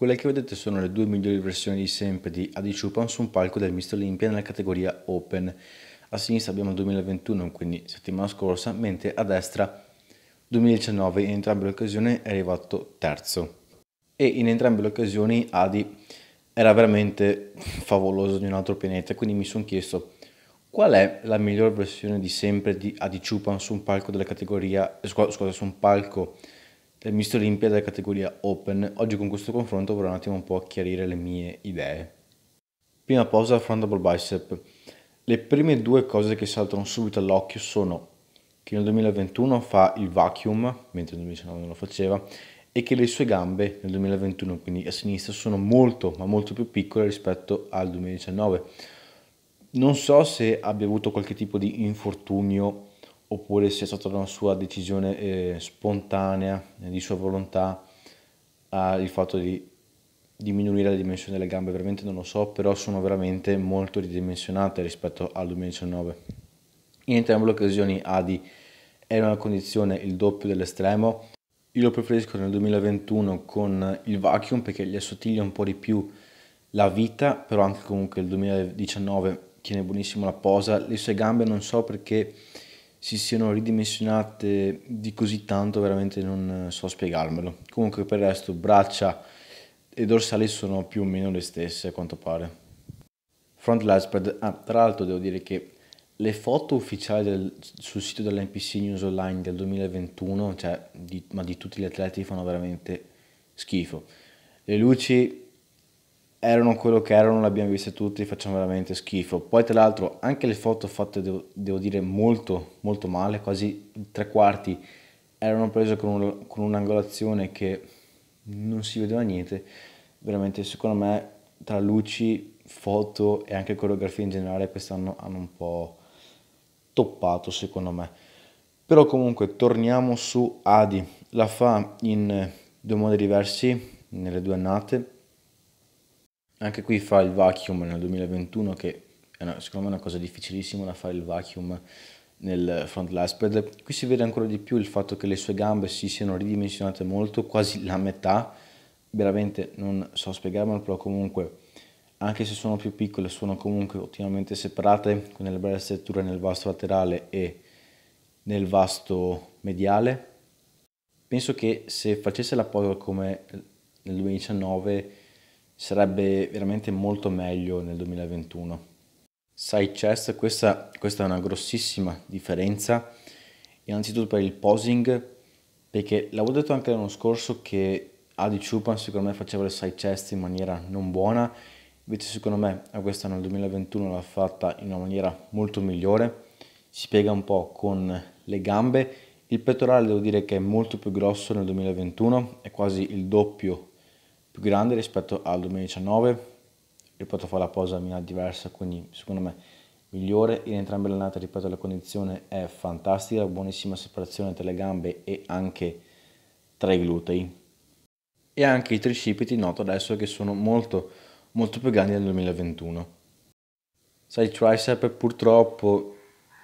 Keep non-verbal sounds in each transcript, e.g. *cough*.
Quelle che vedete sono le due migliori versioni di sempre di Adi Chupan su un palco del Mister Olympia nella categoria Open. A sinistra abbiamo il 2021, quindi settimana scorsa, mentre a destra 2019, in entrambe le occasioni è arrivato terzo. E in entrambe le occasioni Adi era veramente *laughs* favoloso di un altro pianeta, quindi mi sono chiesto qual è la miglior versione di sempre di Adi Chupan su un palco della categoria, scusa, su un palco del Mister Olimpia della categoria Open. Oggi con questo confronto vorrei un attimo un po' chiarire le mie idee. Prima pausa front double bicep. Le prime due cose che saltano subito all'occhio sono che nel 2021 fa il vacuum, mentre nel 2019 non lo faceva, e che le sue gambe nel 2021, quindi a sinistra, sono molto, ma molto più piccole rispetto al 2019. Non so se abbia avuto qualche tipo di infortunio oppure se è stata una sua decisione eh, spontanea, eh, di sua volontà, il fatto di diminuire la dimensione delle gambe, veramente non lo so, però sono veramente molto ridimensionate rispetto al 2019. In entrambe le occasioni Adi è in una condizione il doppio dell'estremo, io lo preferisco nel 2021 con il vacuum perché gli assottiglia un po' di più la vita, però anche comunque il 2019 tiene buonissimo la posa, le sue gambe non so perché si siano ridimensionate di così tanto veramente non eh, so spiegarmelo. Comunque per il resto braccia e dorsali sono più o meno le stesse a quanto pare. Front leg ah, tra l'altro devo dire che le foto ufficiali del, sul sito dell'NPC News Online del 2021, cioè di, ma di tutti gli atleti, fanno veramente schifo. Le luci erano quello che erano, l'abbiamo viste tutti, facciamo veramente schifo. Poi tra l'altro anche le foto fatte, devo, devo dire, molto, molto male, quasi tre quarti erano prese con, un, con un'angolazione che non si vedeva niente. Veramente secondo me tra luci, foto e anche coreografia in generale quest'anno hanno un po' toppato secondo me. Però comunque torniamo su Adi, la fa in due modi diversi nelle due annate anche qui fa il vacuum nel 2021 che è una, secondo me è una cosa difficilissima da fare il vacuum nel front last pedal. Qui si vede ancora di più il fatto che le sue gambe si siano ridimensionate molto, quasi la metà, veramente non so spiegarmelo, però comunque anche se sono più piccole sono comunque ottimamente separate, con delle belle strutture nel vasto laterale e nel vasto mediale. Penso che se facesse la posa come nel 2019 sarebbe veramente molto meglio nel 2021. Side chest, questa, questa è una grossissima differenza, innanzitutto per il posing, perché l'avevo detto anche l'anno scorso che Adi Chupan secondo me faceva le side chest in maniera non buona, invece secondo me a quest'anno nel 2021 l'ha fatta in una maniera molto migliore, si piega un po' con le gambe, il pettorale devo dire che è molto più grosso nel 2021, è quasi il doppio più grande rispetto al 2019 ripeto fa la posa a maniera diversa quindi secondo me migliore in entrambe le annate ripeto la condizione è fantastica buonissima separazione tra le gambe e anche tra i glutei e anche i tricipiti noto adesso che sono molto molto più grandi del 2021 side tricep purtroppo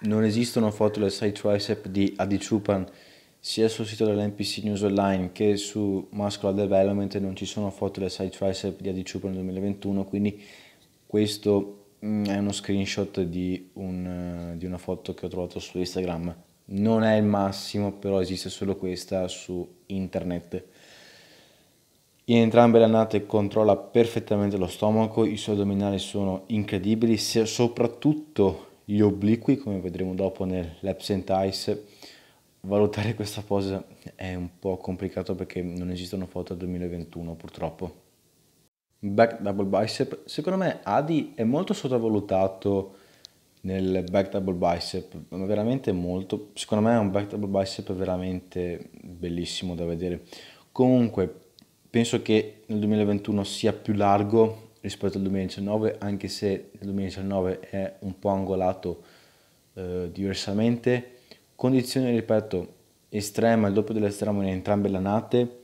non esistono foto del side tricep di Adichupan sia sul sito dell'NPC News Online che su Muscular Development non ci sono foto del side tricep di Adichoup nel 2021, quindi questo mm, è uno screenshot di, un, eh, di, una foto che ho trovato su Instagram. Non è il massimo, però esiste solo questa su internet. In entrambe le annate controlla perfettamente lo stomaco, i suoi addominali sono incredibili, soprattutto gli obliqui, come vedremo dopo nell'absent ice valutare questa cosa è un po' complicato perché non esistono foto del 2021 purtroppo. Back double bicep, secondo me Adi è molto sottovalutato nel back double bicep, ma veramente molto, secondo me è un back double bicep veramente bellissimo da vedere. Comunque penso che nel 2021 sia più largo rispetto al 2019, anche se il 2019 è un po' angolato eh, diversamente Condizione, ripeto, estrema, il doppio dell'estremo in entrambe le annate.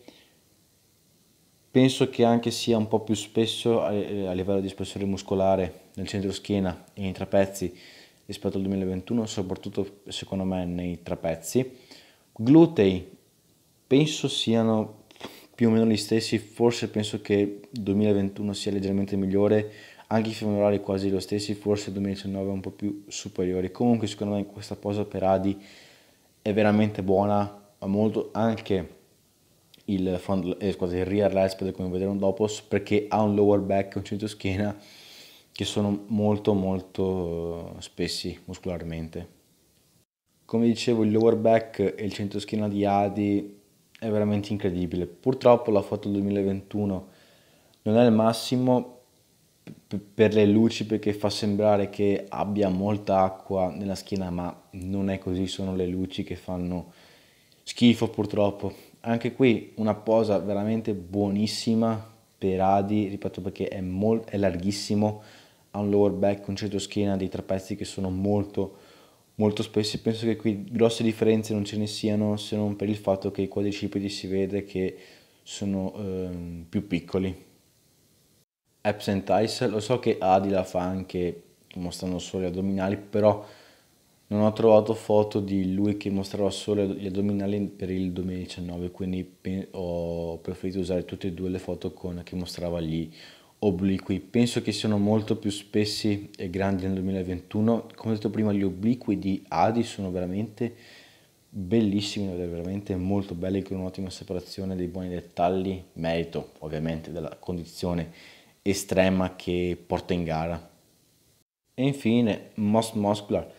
Penso che anche sia un po' più spesso a, eh, livello di spessore muscolare nel centro schiena e nei trapezzi rispetto al 2021, soprattutto secondo me nei trapezzi. Glutei penso siano più o meno gli stessi, forse penso che il 2021 sia leggermente migliore anche i femorali quasi lo stessi, forse il 2019 un po' più superiori. Comunque secondo me questa posa per Adi è veramente buona, ha molto anche il, front, eh, scusate, il rear left come vedremo dopo perché ha un lower back e un centro schiena che sono molto molto eh, spessi muscolarmente. Come dicevo il lower back e il centro schiena di Adi è veramente incredibile. Purtroppo la foto del 2021 non è il massimo per le luci perché fa sembrare che abbia molta acqua nella schiena, ma non è così, sono le luci che fanno schifo purtroppo. Anche qui una posa veramente buonissima per Adi, ripeto perché è, molt- è larghissimo, ha un lower back, un centro schiena, dei trapezzi che sono molto molto spesso penso che qui grosse differenze non ce ne siano se non per il fatto che i quadricipiti si vede che sono eh, più piccoli Epps Tice, lo so che Adi la fa anche mostrando solo gli addominali, però non ho trovato foto di lui che mostrava solo gli addominali per il 2019, quindi ho preferito usare tutte e due le foto con, che mostrava gli obliqui. Penso che siano molto più spessi e grandi nel 2021. Come ho detto prima, gli obliqui di Adi sono veramente bellissimi veramente molto belli con un'ottima separazione, dei buoni dettagli, merito ovviamente della condizione estrema che porta in gara. E infine, most muscular.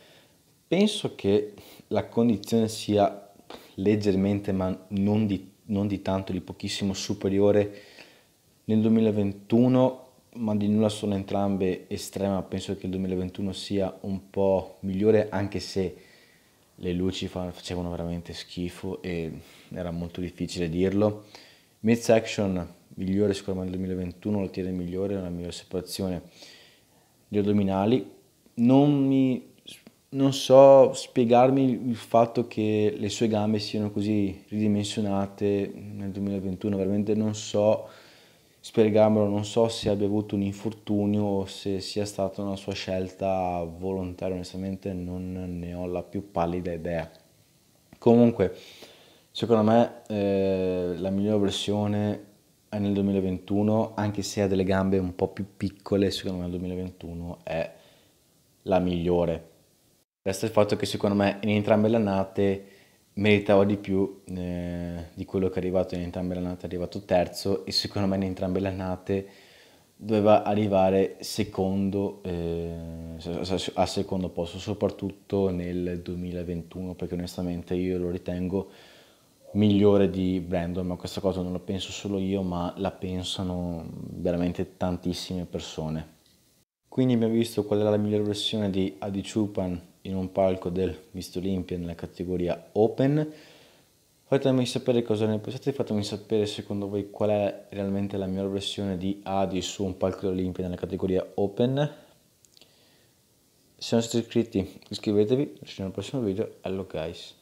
Penso che la condizione sia leggermente, ma non di, non di tanto, di pochissimo superiore nel 2021 ma di nulla sono entrambe estrema, penso che il 2021 sia un po' migliore anche se le luci facevano veramente schifo e era molto difficile dirlo. Mid section migliore secondo me nel 2021, lo tiene migliore, la migliore separazione gli addominali. Non, mi, non so spiegarmi il fatto che le sue gambe siano così ridimensionate nel 2021, veramente non so spiegarmelo, non so se abbia avuto un infortunio o se sia stata una sua scelta volontaria, onestamente non ne ho la più pallida idea. Comunque, secondo me eh, la migliore versione nel 2021, anche se ha delle gambe un po' più piccole, secondo me il 2021 è la migliore. Resta il fatto che secondo me in entrambe le annate meritava di più eh, di quello che è arrivato in entrambe le annate, è arrivato terzo e secondo me in entrambe le annate doveva arrivare secondo, eh, a secondo posto, soprattutto nel 2021, perché onestamente io lo ritengo migliore di Brandon, ma questa cosa non la penso solo io, ma la pensano veramente tantissime persone. Quindi abbiamo visto qual è la migliore versione di Adi Chupan in un palco del Miss Olimpia nella categoria Open. Fatemi sapere cosa ne pensate, fatemi sapere secondo voi qual è realmente la migliore versione di Adi su un palco dell'Olimpia nella categoria Open. Se non siete iscritti iscrivetevi, ci vediamo al prossimo video, hello guys!